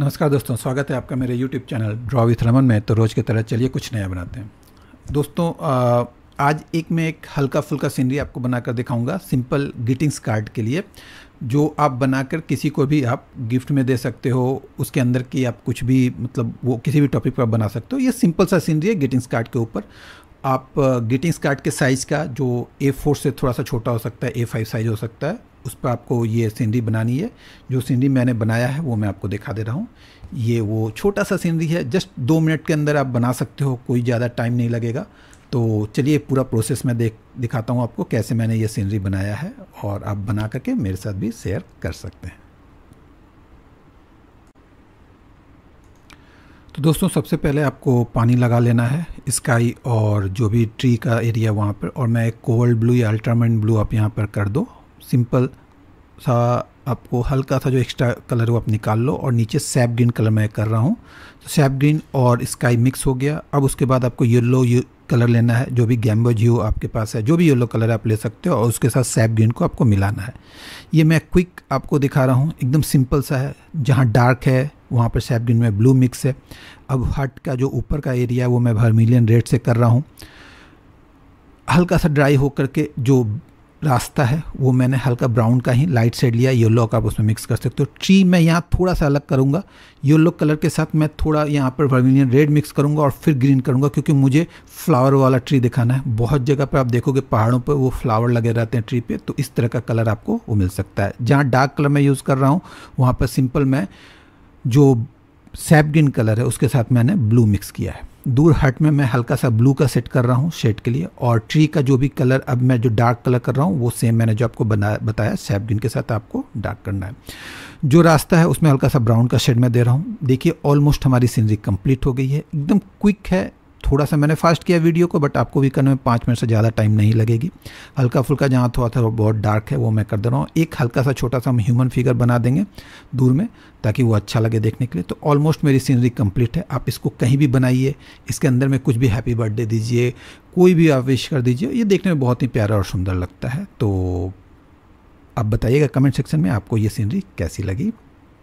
नमस्कार दोस्तों स्वागत है आपका मेरे YouTube channel draw with Raman में तो रोज़ की तरह चलिए कुछ नया बनाते हैं दोस्तों आज एक मैं एक हल्का फुल्का सीनरी आपको बनाकर दिखाऊंगा सिंपल ग्रीटिंग्स कार्ड के लिए जो आप बनाकर किसी को भी आप गिफ्ट में दे सकते हो उसके अंदर की आप कुछ भी मतलब वो किसी भी टॉपिक पर बना सकते हो ये सिंपल सा सीनरी है ग्रीटिंग्स कार्ड के ऊपर आप ग्रीटिंग्स कार्ड के साइज़ का जो ए फोर से थोड़ा सा छोटा हो सकता है ए फाइव साइज़ हो सकता है उस पर आपको ये सीनरी बनानी है जो सीनरी मैंने बनाया है वो मैं आपको दिखा दे रहा हूँ ये वो छोटा सा सीनरी है जस्ट दो मिनट के अंदर आप बना सकते हो कोई ज़्यादा टाइम नहीं लगेगा तो चलिए पूरा प्रोसेस मैं देख दिखाता हूँ आपको कैसे मैंने ये सीनरी बनाया है और आप बना करके मेरे साथ भी शेयर कर सकते हैं तो दोस्तों सबसे पहले आपको पानी लगा लेना है स्काई और जो भी ट्री का एरिया वहाँ पर और मैं एक कोवल्ड ब्लू या अल्ट्रामेंट ब्लू आप यहाँ पर कर दो सिंपल सा आपको हल्का सा जो एक्स्ट्रा कलर वो आप निकाल लो और नीचे सैप ग्रीन कलर मैं कर रहा हूँ तो सैप ग्रीन और स्काई मिक्स हो गया अब उसके बाद आपको येलो यू कलर लेना है जो भी गैम्बो जियो आपके पास है जो भी येलो कलर आप ले सकते हो और उसके साथ सैप ग्रीन को आपको मिलाना है ये मैं क्विक आपको दिखा रहा हूँ एकदम सिंपल सा है जहाँ डार्क है वहाँ पर सैप ग्रीन में ब्लू मिक्स है अब हट का जो ऊपर का एरिया है वो मैं वर्मिलियन रेड से कर रहा हूँ हल्का सा ड्राई होकर के जो रास्ता है वो मैंने हल्का ब्राउन का ही लाइट शेड लिया येलो का आप उसमें मिक्स कर सकते हो ट्री मैं यहाँ थोड़ा सा अलग करूँगा येलो कलर के साथ मैं थोड़ा यहाँ पर वर्मिलियन रेड मिक्स करूँगा और फिर ग्रीन करूँगा क्योंकि मुझे फ्लावर वाला ट्री दिखाना है बहुत जगह पर आप देखोगे पहाड़ों पर वो फ्लावर लगे रहते हैं ट्री पर तो इस तरह का कलर आपको वो मिल सकता है जहाँ डार्क कलर मैं यूज़ कर रहा हूँ वहाँ पर सिंपल मैं जो सैप ग्रीन कलर है उसके साथ मैंने ब्लू मिक्स किया है दूर हट में मैं हल्का सा ब्लू का सेट कर रहा हूँ शेड के लिए और ट्री का जो भी कलर अब मैं जो डार्क कलर कर रहा हूँ वो सेम मैंने जो आपको बनाया बताया सैप ग्रीन के साथ आपको डार्क करना है जो रास्ता है उसमें हल्का सा ब्राउन का शेड मैं दे रहा हूँ देखिए ऑलमोस्ट हमारी सीनरी कंप्लीट हो गई है एकदम क्विक है थोड़ा सा मैंने फास्ट किया वीडियो को बट आपको भी करने में पाँच मिनट से ज़्यादा टाइम नहीं लगेगी हल्का फुल्का जहाँ थोड़ा था बहुत डार्क है वो मैं कर दे रहा हूँ एक हल्का सा छोटा सा हम ह्यूमन फिगर बना देंगे दूर में ताकि वो अच्छा लगे देखने के लिए तो ऑलमोस्ट मेरी सीनरी कंप्लीट है आप इसको कहीं भी बनाइए इसके अंदर में कुछ भी हैप्पी बर्थडे दीजिए कोई भी आप विश कर दीजिए ये देखने में बहुत ही प्यारा और सुंदर लगता है तो आप बताइएगा कमेंट सेक्शन में आपको ये सीनरी कैसी लगी